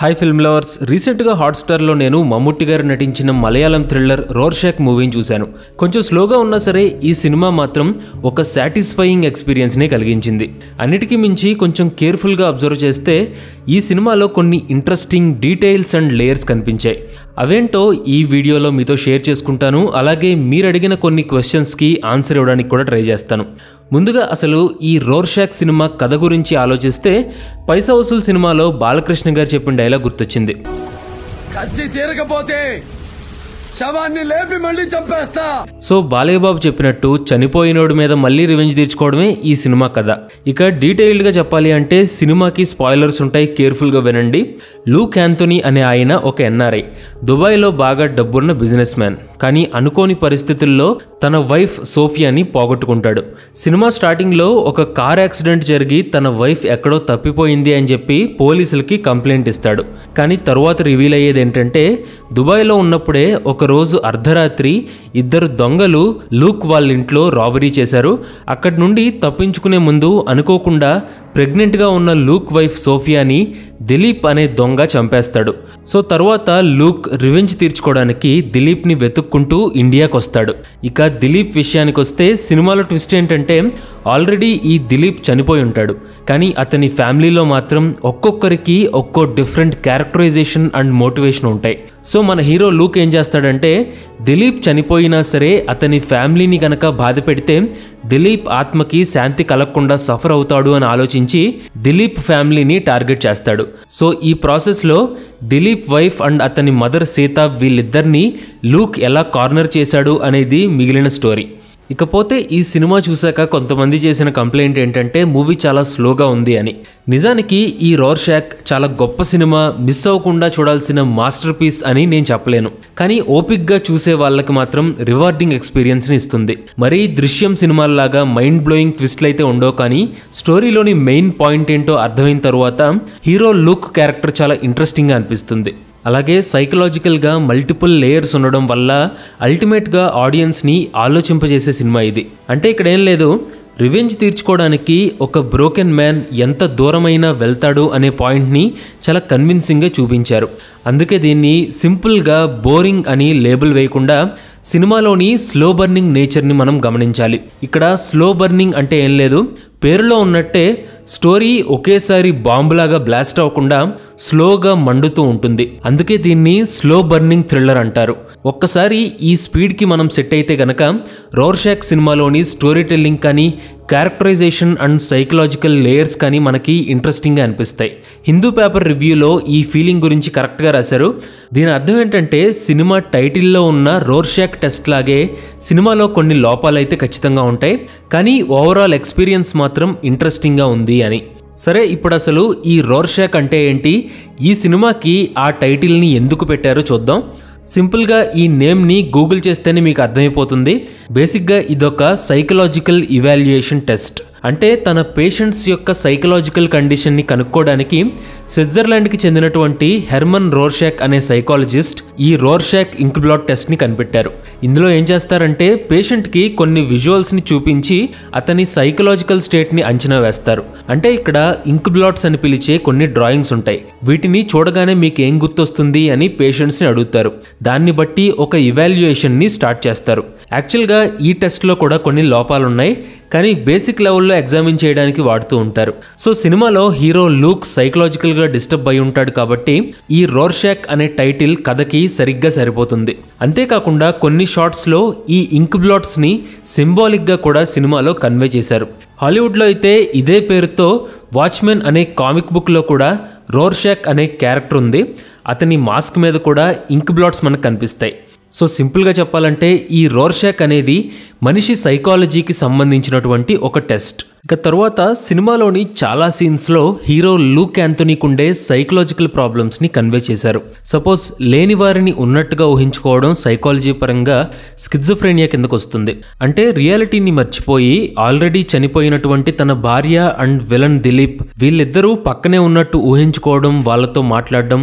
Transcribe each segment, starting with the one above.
hi film lovers రీసెంట్గా హాట్స్టార్లో నేను మమ్ముట్టి గారు నటించిన మలయాళం థ్రిల్లర్ రోర్షాక్ మూవీని చూశాను కొంచెం స్లోగా ఉన్నా సరే ఈ సినిమా మాత్రం ఒక సాటిస్ఫైయింగ్ ఎక్స్పీరియన్స్నే కలిగించింది అన్నిటికీ మించి కొంచెం కేర్ఫుల్గా అబ్జర్వ్ చేస్తే ఈ సినిమాలో కొన్ని ఇంట్రెస్టింగ్ డీటెయిల్స్ అండ్ లేయర్స్ కనిపించాయి అవేంటో ఈ వీడియోలో మీతో షేర్ చేసుకుంటాను అలాగే మీరు అడిగిన కొన్ని క్వశ్చన్స్కి ఆన్సర్ ఇవ్వడానికి కూడా ట్రై చేస్తాను ముందుగా అసలు ఈ రోర్షాక్ సినిమా కథ గురించి ఆలోచిస్తే పైసా వసూల్ సినిమాలో బాలకృష్ణ గారు చెప్పిన డైలాగ్ గుర్తొచ్చింది కష్టి తీరకపోతే శవాన్ని లేపి మళ్ళీ చంపేస్తా సో బాలయ్యబాబు చెప్పినట్టు చనిపోయినోడి మీద మళ్ళీ రివెంజ్ తీర్చుకోవడమే ఈ సినిమా కథ ఇక డీటెయిల్డ్ గా చెప్పాలి అంటే సినిమాకి స్పాయిలర్స్ ఉంటాయి కేర్ఫుల్గా వినండి లూక్ యాంథోనీ అనే ఆయన ఒక ఎన్ఆర్ఐ దుబాయ్లో బాగా డబ్బున్న బిజినెస్ మ్యాన్ కానీ అనుకోని పరిస్థితుల్లో తన వైఫ్ సోఫియాని పోగొట్టుకుంటాడు సినిమా స్టార్టింగ్లో ఒక కార్ యాక్సిడెంట్ జరిగి తన వైఫ్ ఎక్కడో తప్పిపోయింది అని చెప్పి పోలీసులకి కంప్లైంట్ ఇస్తాడు కానీ తరువాత రివీల్ అయ్యేది ఏంటంటే దుబాయ్లో ఉన్నప్పుడే ఒక ఒకరోజు అర్ధరాత్రి ఇద్దరు దొంగలు లూక్ వాళ్ళ ఇంట్లో రాబరీ చేశారు అక్కడి నుండి తప్పించుకునే ముందు అనుకోకుండా ప్రెగ్నెంట్గా ఉన్న లూక్ వైఫ్ సోఫియాని దిలీప్ అనే దొంగ చంపేస్తాడు సో తర్వాత లూక్ రివెంజ్ తీర్చుకోవడానికి దిలీప్ని వెతుక్కుంటూ ఇండియాకు వస్తాడు ఇక దిలీప్ విషయానికి వస్తే సినిమాలో ట్విస్ట్ ఏంటంటే ఆల్రెడీ ఈ దిలీప్ చనిపోయి ఉంటాడు కానీ అతని ఫ్యామిలీలో మాత్రం ఒక్కొక్కరికి ఒక్కో డిఫరెంట్ క్యారెక్టరైజేషన్ అండ్ మోటివేషన్ ఉంటాయి సో మన హీరో లూక్ ఏం చేస్తాడంటే దిలీప్ చనిపోయినా సరే అతని ఫ్యామిలీని కనుక బాధ పెడితే దిలీప్ ఆత్మకి శాంతి కలగకుండా సఫర్ అవుతాడు అని ఆలోచించి దిలీప్ ఫ్యామిలీని టార్గెట్ చేస్తాడు సో ఈ ప్రాసెస్లో దిలీప్ వైఫ్ అండ్ అతని మదర్ సీత వీళ్ళిద్దరినీ లూక్ ఎలా కార్నర్ చేశాడు అనేది మిగిలిన స్టోరీ ఇకపోతే ఈ సినిమా చూశాక కొంతమంది చేసిన కంప్లైంట్ ఏంటంటే మూవీ చాలా స్లోగా ఉంది అని నిజానికి ఈ రోర్ షాక్ చాలా గొప్ప సినిమా మిస్ అవ్వకుండా చూడాల్సిన మాస్టర్ పీస్ అని నేను చెప్పలేను కానీ ఓపిక్గా చూసే వాళ్ళకి మాత్రం రివార్డింగ్ ఎక్స్పీరియన్స్ని ఇస్తుంది మరీ దృశ్యం సినిమాల్లాగా మైండ్ బ్లోయింగ్ ట్విస్ట్లు అయితే ఉండవు కానీ స్టోరీలోని మెయిన్ పాయింట్ ఏంటో అర్థమైన తర్వాత హీరో లుక్ క్యారెక్టర్ చాలా ఇంట్రెస్టింగ్గా అనిపిస్తుంది అలాగే సైకలాజికల్గా మల్టిపుల్ లేయర్స్ ఉండడం వల్ల అల్టిమేట్గా ఆడియన్స్ని ఆలోచింపజేసే సినిమా ఇది అంటే ఇక్కడ ఏం లేదు రివెంజ్ తీర్చుకోవడానికి ఒక బ్రోకెన్ మ్యాన్ ఎంత దూరమైనా వెళ్తాడు అనే పాయింట్ని చాలా కన్విన్సింగ్గా చూపించారు అందుకే దీన్ని సింపుల్గా బోరింగ్ అని లేబుల్ వేయకుండా సినిమాలోని స్లో బర్నింగ్ నేచర్ని మనం గమనించాలి ఇక్కడ స్లో బర్నింగ్ అంటే ఏం లేదు పేరులో ఉన్నట్టే స్టోరీ ఒకేసారి బాంబులాగా బ్లాస్ట్ అవ్వకుండా స్లోగా మండుతూ ఉంటుంది అందుకే దీన్ని స్లో బర్నింగ్ థ్రిల్లర్ అంటారు ఒక్కసారి ఈ స్పీడ్కి మనం సెట్ అయితే గనక రోర్షాక్ సినిమాలోని స్టోరీ టెల్లింగ్ కానీ క్యారెక్టరైజేషన్ అండ్ సైకలాజికల్ లేయర్స్ కానీ మనకి ఇంట్రెస్టింగ్గా అనిపిస్తాయి హిందూ పేపర్ రివ్యూలో ఈ ఫీలింగ్ గురించి కరెక్ట్గా రాశారు దీని అర్థం ఏంటంటే సినిమా టైటిల్లో ఉన్న రోర్షాక్ టెస్ట్ లాగే సినిమాలో కొన్ని లోపాలైతే ఖచ్చితంగా ఉంటాయి కానీ ఓవరాల్ ఎక్స్పీరియన్స్ మాత్రం ఇంట్రెస్టింగ్గా ఉంది అని సరే ఇప్పుడు అసలు ఈ రోర్షాక్ అంటే ఏంటి ఈ సినిమాకి ఆ టైటిల్ని ఎందుకు పెట్టారో చూద్దాం సింపుల్గా ఈ నేమ్ని గూగుల్ చేస్తేనే మీకు అర్థమైపోతుంది బేసిక్గా ఇదొక సైకలాజికల్ ఇవాల్యుయేషన్ టెస్ట్ అంటే తన పేషెంట్స్ యొక్క సైకలాజికల్ కండిషన్ని కనుక్కోవడానికి స్విట్జర్లాండ్కి చెందినటువంటి హెర్మన్ రోర్షాక్ అనే సైకాలజిస్ట్ ఈ రోర్షాక్ ఇంక్బ్లాట్ టెస్ట్ని కనిపెట్టారు ఇందులో ఏం చేస్తారంటే పేషెంట్కి కొన్ని విజువల్స్ని చూపించి అతని సైకలాజికల్ స్టేట్ని అంచనా వేస్తారు అంటే ఇక్కడ ఇంక్ బ్లాట్స్ అని పిలిచే కొన్ని డ్రాయింగ్స్ ఉంటాయి వీటిని చూడగానే మీకు ఏం గుర్తొస్తుంది అని పేషెంట్స్ని అడుగుతారు దాన్ని బట్టి ఒక ఇవాల్యుయేషన్ని స్టార్ట్ చేస్తారు యాక్చువల్గా ఈ టెస్ట్లో కూడా కొన్ని లోపాలున్నాయి కానీ బేసిక్ లెవెల్లో ఎగ్జామిన్ చేయడానికి వాడుతూ ఉంటారు సో సినిమాలో హీరో లూక్ సైకలాజికల్గా డిస్టర్బ్ అయి ఉంటాడు కాబట్టి ఈ రోర్షాక్ అనే టైటిల్ కథకి సరిగ్గా సరిపోతుంది అంతేకాకుండా కొన్ని షార్ట్స్లో ఈ ఇంక్ బ్లాట్స్ని సింబాలిక్గా కూడా సినిమాలో కన్వే చేశారు హాలీవుడ్లో అయితే ఇదే పేరుతో వాచ్మెన్ అనే కామిక్ బుక్లో కూడా రోర్షాక్ అనే క్యారెక్టర్ ఉంది అతని మాస్క్ మీద కూడా ఇంక్ బ్లాట్స్ మనకు కనిపిస్తాయి సో సింపుల్గా చెప్పాలంటే ఈ రోర్షాక్ అనేది మనిషి సైకాలజీకి సంబంధించినటువంటి ఒక టెస్ట్ ఇక తర్వాత సినిమాలోని చాలా సీన్స్లో హీరో లూక్ యాంథోనీకి ఉండే సైకలాజికల్ ప్రాబ్లమ్స్ని కన్వే చేశారు సపోజ్ లేని వారిని ఉన్నట్టుగా ఊహించుకోవడం సైకాలజీ పరంగా స్కిజోఫ్రేనియా కిందకు వస్తుంది అంటే రియాలిటీని మర్చిపోయి ఆల్రెడీ చనిపోయినటువంటి తన భార్య అండ్ విలన్ దిలీప్ వీళ్ళిద్దరూ పక్కనే ఉన్నట్టు ఊహించుకోవడం వాళ్ళతో మాట్లాడడం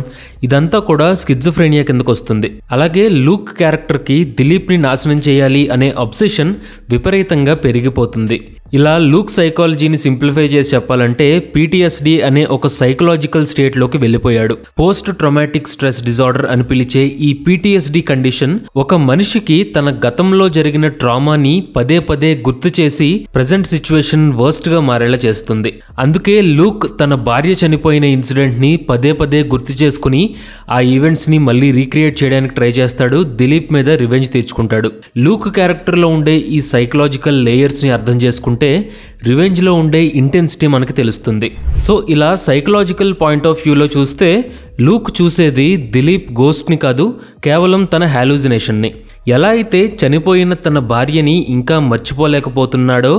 ఇదంతా కూడా స్కిజోఫ్రేనియా కిందకు వస్తుంది అలాగే లూక్ క్యారెక్టర్కి దిలీప్ని నాశనం చేయాలి అనే అబ్సెషన్ విపరీతంగా పెరిగిపోతుంది ఇలా లూక్ సైకాలజీని సింప్లిఫై చేసి చెప్పాలంటే పీటీఎస్డి అనే ఒక సైకలాజికల్ స్టేట్లోకి వెళ్ళిపోయాడు పోస్ట్ ట్రొమాటిక్ స్ట్రెస్ డిజార్డర్ అని పిలిచే ఈ పీటీఎస్డి కండిషన్ ఒక మనిషికి తన గతంలో జరిగిన ట్రామాని పదే పదే గుర్తు చేసి ప్రజెంట్ సిచ్యువేషన్ గా మారేలా చేస్తుంది అందుకే లూక్ తన భార్య చనిపోయిన ఇన్సిడెంట్ని పదే పదే గుర్తు చేసుకుని ఆ ఈవెంట్స్ని మళ్ళీ రీక్రియేట్ చేయడానికి ట్రై చేస్తాడు దిలీప్ మీద రివెంజ్ తీర్చుకుంటాడు లూక్ క్యారెక్టర్లో ఉండే ఈ సైకలాజికల్ లేయర్స్ని అర్థం చేసుకుంటే చూసుకుంటే రివెంజ్లో ఉండే ఇంటెన్సిటీ మనకి తెలుస్తుంది సో ఇలా సైకలాజికల్ పాయింట్ ఆఫ్ వ్యూలో చూస్తే లూక్ చూసేది దిలీప్ గోస్ట్ని కాదు కేవలం తన హాలూజినేషన్ని ఎలా అయితే చనిపోయిన తన భార్యని ఇంకా మర్చిపోలేకపోతున్నాడో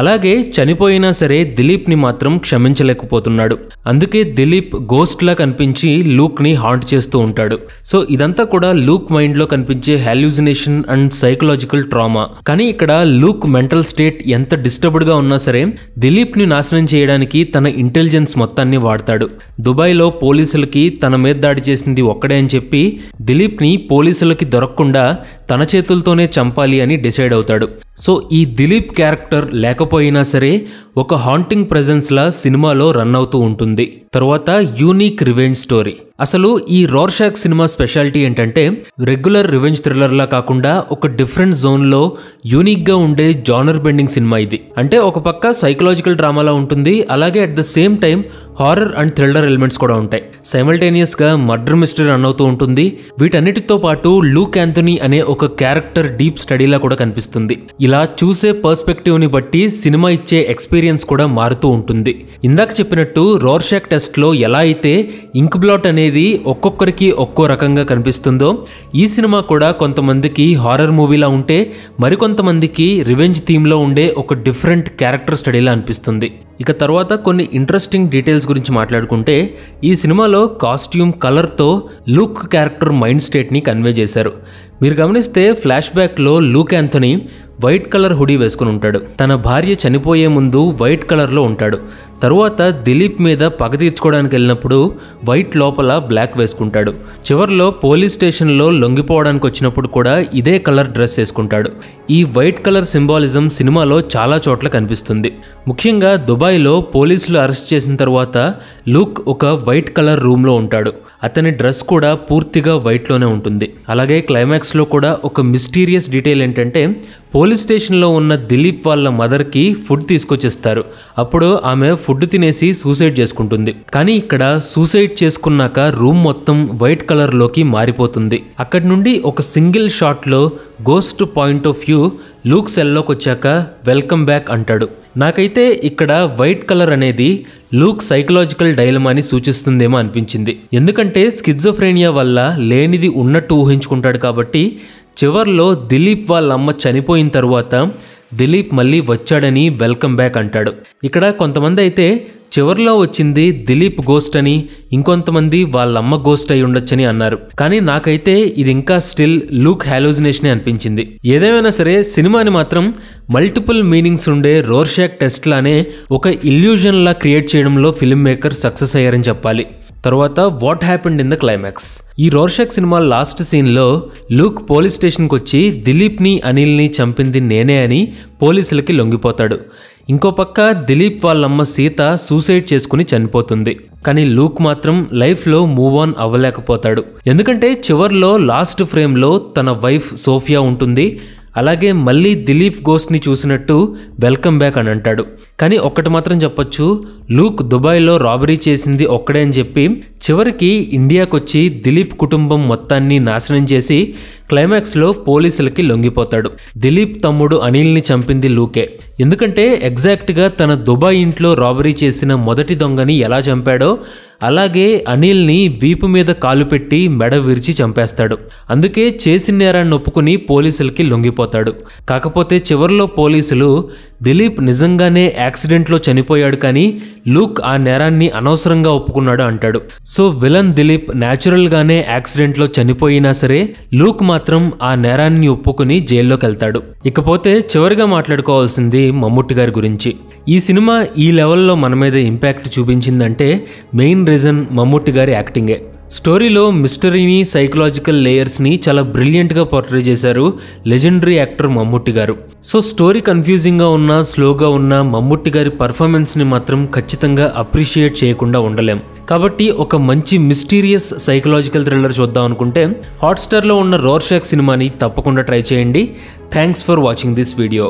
అలాగే చనిపోయినా సరే దిలీప్ని మాత్రం క్షమించలేకపోతున్నాడు అందుకే దిలీప్ గోస్ట్లా కనిపించి లూక్ని హాంట్ చేస్తూ ఉంటాడు సో ఇదంతా కూడా లూక్ మైండ్లో కనిపించే హాల్యూజినేషన్ అండ్ సైకలాజికల్ ట్రామా కానీ ఇక్కడ లూక్ మెంటల్ స్టేట్ ఎంత డిస్టర్బ్డ్గా ఉన్నా సరే దిలీప్ని నాశనం చేయడానికి తన ఇంటెలిజెన్స్ మొత్తాన్ని వాడతాడు దుబాయ్లో పోలీసులకి తన మీద దాడి చేసింది ఒక్కడే అని చెప్పి దిలీప్ని పోలీసులకి దొరకకుండా తన చేతులతోనే చంపాలి అని డిసైడ్ అవుతాడు సో ఈ దిలీప్ క్యారెక్టర్ లేకపోయినా సరే ఒక హాంటింగ్ ప్రజెన్స్లా సినిమాలో రన్ అవుతూ ఉంటుంది తర్వాత యూనిక్ రివెంజ్ స్టోరీ అసలు ఈ రోర్షాక్ సినిమా స్పెషాలిటీ ఏంటంటే రెగ్యులర్ రివెంజ్ థ్రిల్లర్లా కాకుండా ఒక డిఫరెంట్ జోన్లో యూనిక్గా ఉండే జానర్ బెండింగ్ సినిమా ఇది అంటే ఒక పక్క సైకలాజికల్ డ్రామాలా ఉంటుంది అలాగే at the same time horror and thriller elements కూడా ఉంటాయి సైమల్టేనియస్గా మర్డర్ మిస్టరీ రన్ అవుతూ ఉంటుంది వీటన్నిటితో పాటు లూక్ యాంథనీ అనే ఒక క్యారెక్టర్ డీప్ స్టడీలా కూడా కనిపిస్తుంది ఇలా చూసే పర్స్పెక్టివ్ని బట్టి సినిమా ఇచ్చే ఎక్స్పీరియన్స్ కూడా మారుతూ ఉంటుంది ఇందాక చెప్పినట్టు రోర్షాక్ టెస్ట్ టెస్ట్లో ఎలా అయితే ఇంక్ బ్లాట్ అనేది ఒక్కొక్కరికి ఒక్కో రకంగా కనిపిస్తుందో ఈ సినిమా కూడా కొంతమందికి హారర్ మూవీలా ఉంటే మరికొంతమందికి రివెంజ్ థీమ్లో ఉండే ఒక డిఫరెంట్ క్యారెక్టర్ స్టడీలా అనిపిస్తుంది ఇక తర్వాత కొన్ని ఇంట్రెస్టింగ్ డీటెయిల్స్ గురించి మాట్లాడుకుంటే ఈ సినిమాలో కాస్ట్యూమ్ కలర్తో లూక్ క్యారెక్టర్ మైండ్ స్టేట్ని కన్వే చేశారు మీరు గమనిస్తే ఫ్లాష్ బ్యాక్లో Luke Anthony white colour hoodie వేసుకుని ఉంటాడు తన భార్య చనిపోయే ముందు వైట్ కలర్లో ఉంటాడు తరువాత దిలీప్ మీద పగ తీర్చుకోవడానికి వెళ్ళినప్పుడు వైట్ లోపల బ్లాక్ వేసుకుంటాడు చివరిలో పోలీస్ స్టేషన్లో లొంగిపోవడానికి వచ్చినప్పుడు కూడా ఇదే కలర్ డ్రెస్ వేసుకుంటాడు ఈ వైట్ కలర్ సింబాలిజం సినిమాలో చాలా చోట్ల కనిపిస్తుంది ముఖ్యంగా దుబాయ్ దుబాయ్లో పోలీసులు అరెస్ట్ చేసిన తర్వాత లూక్ ఒక వైట్ కలర్ రూమ్లో ఉంటాడు అతని డ్రెస్ కూడా పూర్తిగా వైట్లోనే ఉంటుంది అలాగే క్లైమాక్స్లో కూడా ఒక మిస్టీరియస్ డీటెయిల్ ఏంటంటే పోలీస్ స్టేషన్లో ఉన్న దిలీప్ వాళ్ళ మదర్కి ఫుడ్ తీసుకొచ్చేస్తారు అప్పుడు ఆమె ఫుడ్ తినేసి సూసైడ్ చేసుకుంటుంది కానీ ఇక్కడ సూసైడ్ చేసుకున్నాక రూమ్ మొత్తం వైట్ కలర్లోకి మారిపోతుంది అక్కడి నుండి ఒక సింగిల్ షాట్లో ghost point of view Luke సెల్లోకి వచ్చాక వెల్కమ్ బ్యాక్ అంటాడు నాకైతే ఇక్కడ వైట్ కలర్ అనేది లూక్ సైకలాజికల్ డైలమాని సూచిస్తుందేమో అనిపించింది ఎందుకంటే స్కిజోఫ్రేనియా వల్ల లేనిది ఉన్నట్టు ఊహించుకుంటాడు కాబట్టి చివర్లో దిలీప్ వాళ్ళ అమ్మ చనిపోయిన తర్వాత దిలీప్ మళ్ళీ వచ్చాడని వెల్కమ్ బ్యాక్ అంటాడు ఇక్కడ కొంతమంది అయితే చివరిలో వచ్చింది దిలీప్ గోస్ట్ అని ఇంకొంతమంది వాళ్ళమ్మ గోస్ట్ అయి ఉండొచ్చని అన్నారు కానీ నాకైతే ఇది ఇంకా స్టిల్ లూక్ హాలోజినేషనే అనిపించింది ఏదేమైనా సరే సినిమాని మాత్రం మల్టిపుల్ మీనింగ్స్ ఉండే రోర్షాక్ టెస్ట్ లానే ఒక లా క్రియేట్ చేయడంలో ఫిల్మ్ మేకర్ సక్సెస్ అయ్యారని చెప్పాలి తర్వాత what happened in the climax ఈ రోర్షక్ సినిమా లాస్ట్ సీన్లో లూక్ పోలీస్ స్టేషన్కి వచ్చి దిలీప్ని అనిల్ని చంపింది నేనే అని పోలీసులకి లొంగిపోతాడు ఇంకో పక్క దిలీప్ వాళ్ళమ్మ సీత సూసైడ్ చేసుకుని చనిపోతుంది కానీ లూక్ మాత్రం లైఫ్లో మూవ్ ఆన్ అవ్వలేకపోతాడు ఎందుకంటే చివర్లో లాస్ట్ ఫ్రేమ్లో తన వైఫ్ సోఫియా ఉంటుంది అలాగే మళ్ళీ దిలీప్ ఘోష్ని చూసినట్టు వెల్కమ్ బ్యాక్ అని అంటాడు కానీ ఒక్కటి మాత్రం చెప్పొచ్చు లూక్ దుబాయ్లో రాబరీ చేసింది ఒక్కడే అని చెప్పి చివరికి ఇండియాకొచ్చి దిలీప్ కుటుంబం మొత్తాన్ని నాశనం చేసి క్లైమాక్స్లో పోలీసులకి లొంగిపోతాడు దిలీప్ తమ్ముడు అనిల్ని చంపింది లూకే ఎందుకంటే ఎగ్జాక్ట్గా తన దుబాయ్ ఇంట్లో రాబరీ చేసిన మొదటి దొంగని ఎలా చంపాడో అలాగే అనిల్ని వీపు మీద కాలు పెట్టి మెడ విరిచి చంపేస్తాడు అందుకే చేసిన నేరాన్ని ఒప్పుకుని పోలీసులకి లొంగిపోతాడు కాకపోతే చివరిలో పోలీసులు దిలీప్ నిజంగానే యాక్సిడెంట్లో చనిపోయాడు కానీ లూక్ ఆ నేరాన్ని అనవసరంగా ఒప్పుకున్నాడు అంటాడు సో విలన్ దిలీప్ న్యాచురల్గానే యాక్సిడెంట్లో చనిపోయినా సరే లూక్ మాత్రం ఆ నేరాన్ని ఒప్పుకుని జైల్లోకి వెళ్తాడు ఇకపోతే చివరిగా మాట్లాడుకోవాల్సింది మమ్ముట్టి గారి గురించి ఈ సినిమా ఈ లెవెల్లో మన మీద ఇంపాక్ట్ చూపించిందంటే మెయిన్ రీజన్ మమ్ముట్టి గారి యాక్టింగే స్టోరీలో మిస్టరీని సైకలాజికల్ లేయర్స్ని చాలా బ్రిలియంట్గా పోర్ట్రే చేశారు లెజెండరీ యాక్టర్ మమ్ముట్టి గారు సో స్టోరీ కన్ఫ్యూజింగ్గా ఉన్న స్లోగా ఉన్న మమ్ముట్టి గారి పర్ఫార్మెన్స్ని మాత్రం ఖచ్చితంగా అప్రిషియేట్ చేయకుండా ఉండలేం కాబట్టి ఒక మంచి మిస్టీరియస్ సైకలాజికల్ థ్రిల్లర్ చూద్దాం అనుకుంటే హాట్స్టార్లో ఉన్న రోర్షాక్ సినిమాని తప్పకుండా ట్రై చేయండి thanks for watching this video